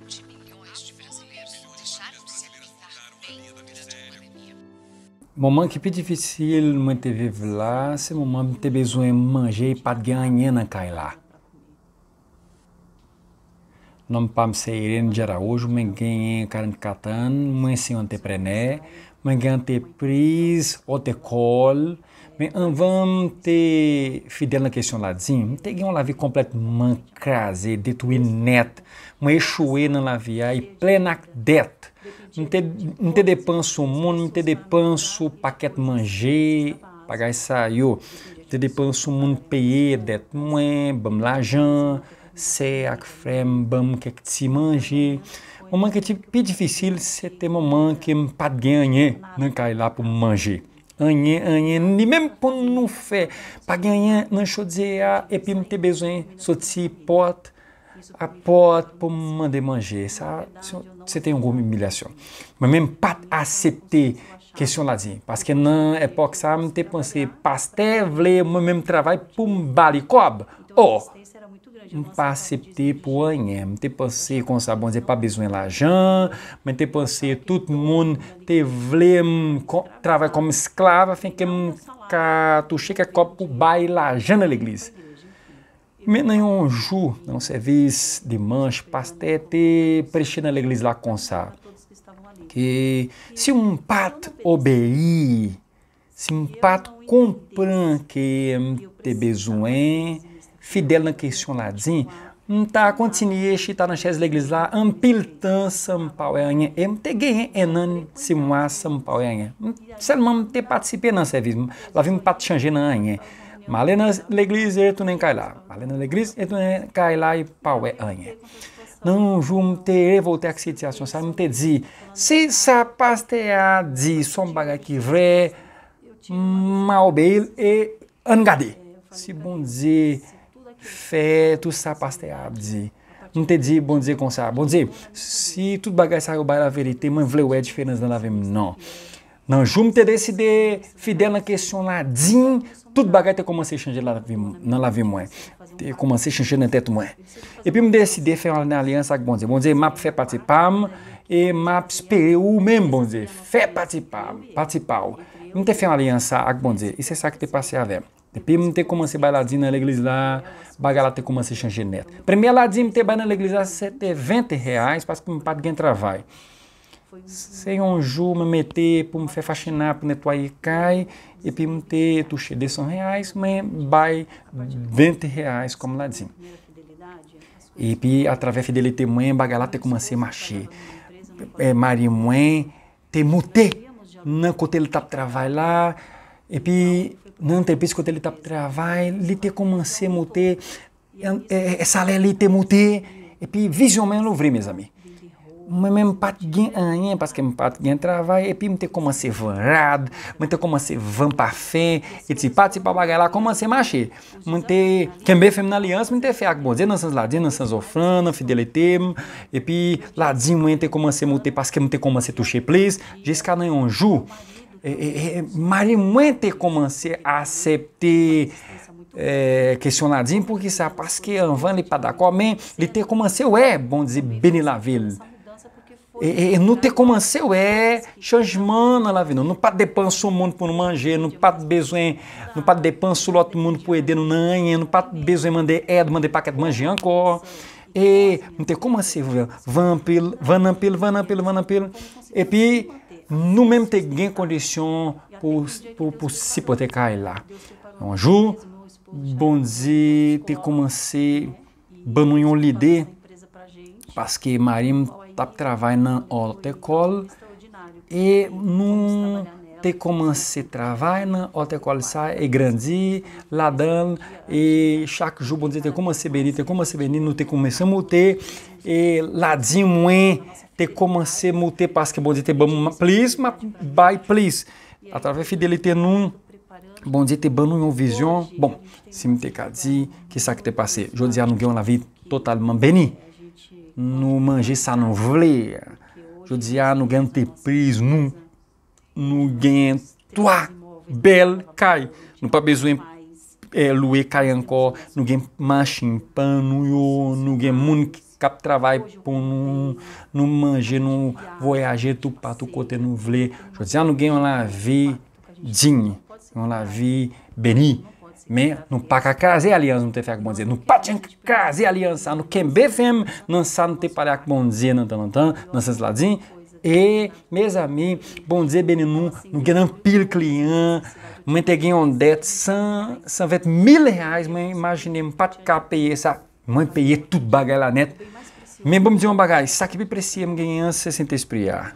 20 milhões de brasileiros deixaram de se alimentar bem durante a pandemia. Moment qui est plus difficile, moi, te vivre là, c'est moment où tu as besoin de manger pas de gagner dans Irene de Araújo, mãe ganhei Karen Catan, mãe se entrepreneur, Mwen gen an te priz, an te kol. Men anvan mwen te fidel nan kesyon la zin, mwen te gen an la vi kompletman kraze, detwe net. Mwen e chwe nan la vi a, e plenak det. Mwen te depan sou moun, mwen te depan sou paket manje, pagay sa yo. Mwen te depan sou moun peye det mwen, bamb la jan, se ak frem, bamb kek ti manje. Oman ke ti pi difisil se te moman ke m pat gen anjen nan kay la pou manje. Anjen, anjen, ni menm pou nou fe. Pat gen anjen nan chou dze a epi m te bezwen sot si pot a pot pou m mande manje. Sa se te yon gom imilyasyon. Men menm pat asepte kesyon la di. Paske nan epok sa m te panse pas te vle menm trabay pou m bali kob. Oh! passe tipo anhé, ter passei com sabão de pabizuin lajan, mas ter passei todo mundo ter vlem trabalha como escrava, fica tu chega copo bailajan na igreja. nenhum ju, não servis de manche, pastete, preenchendo na igreja lá com Que se um pato obei, se um pato comprar que te besoin, fidel na questionadinho, Tá continuiești tá na șez leglisla în piltân să-mi paueanhe, em te ghe enan simua é să-mi paueanhe. Să mă te participé în serviciu, é la vim pat change în anhe. Malena leglis e tu nem cai lá. Malena leglis e tu nem cai lá e paue é anhe. Não jum te revolte a situação, să te zi. Se sa a zi som baga ki vre, mal beil e angade. Se bom dizer Fè tou sa paste ap, di. Mwen te di, bon dize, kon sa. Bon dize, si tout bagay sa yo bay la verite, mwen vle wè di fè nan lave mwen, nan. Nan, joun mwen te deside fide nan kesyon la, din, tout bagay te komanse chanje nan lave mwen. Te komanse chanje nan tet mwen. E pi mwen deside fè an alian sa ak, bon dize. Bon dize, map fè pati pam, e map spere ou men, bon dize. Fè pati pam, pati pau. Mwen te fè an alian sa ak, bon dize. E se sa ki te pase avem. Depois não tem como se bailadinha na igreja, bagalá tem como se change neto. Primeiro ladinho tem baila na igreja, você tem 20 reais, para que me pague quem travai. Sem onju, me meter, para me fer faxinar, para nettoyer cai, e para me ter tuxê de 100 reais, mas vai 20 reais como ladinho. E pi através da fidelidade, mãe, bagalá tem como se machê. É, Marimãe, tem mutê, não quando ele está tá trabalhar epi nan te pis kote li tap travay, li te komanse mote, esale li te mote, epi vizyonmen louvri, mizami. Mwen mwen pat gen anyen, paske mwen pat gen travay, epi mwen te komanse van rado, mwen te komanse van pa fen, eti pat se pa bagay la komanse mache. Mwen te, kenbe fem nan li ans, mwen te fe akboze, nan san zladin, nan san zofran, nan fedele tem, epi ladin mwen te komanse mote, paske mwen te komanse touche ples, jes ka nan yon jou, marimamente como se aceitar é, é questionadinho, porque a parce que van para dar comem, ele tem como seu é, bom dizer, beni la ville. E, e não tem como seu é, changement na la ville. Não para depensar o mundo por não manger, não para besoin, não para depensar o outro mundo por eder, não é, nanha, não para besoin mandar é, mandar para que manger encore. E não tem como seu, van pelo, van pelo, van pelo, van pelo. E puis, nous même te gain condition pour pour pour s'hypothéquer là un jour bon Dieu te commencé ban nou yon l'idée parce que Marim tap travail nan haute école et nous te commencé travail nan haute école ça et grandi la dan et chaque jour bon Dieu te commencé béni te commencé béni nous te commencé monter et la dit moins Te komanse mou te paske bon di te ban mou. Plez ma bay plez. Atrave fidelite nou. Bon di te ban nou yon vizyon. Bon, si mou te ka di. Ki sa ki te pase? Jou di a nou gen la vi totalman beni. Nou manje sa nou vle. Jou di a nou gen te plez nou. Nou gen toa bel kay. Nou pa bezwen eh, loue kay anko. Nou gen manjim pan nou yon. Nou gen mouni ki. Kap travay pou nou manje, nou voyaje, tou patou kote nou vle. Chote, jan nou gen yon lavi din, yon lavi beni, men, nou pakakaze alian sa nou te fe ak bondze. Nou paten kaze alian sa nou kembe fem, nan sa nou te pare ak bondze nan tanan tan, nan san sladzin. E, me zami, bondze beni nou, nou gen nan pil kliyan, men te gen yon det, san vet mil reyaz, men, majine, pati kapeye sa. Mwen peye tout bagay la net, men bom diyon bagay, sa ki bi presye mwen genyans se sentes priya.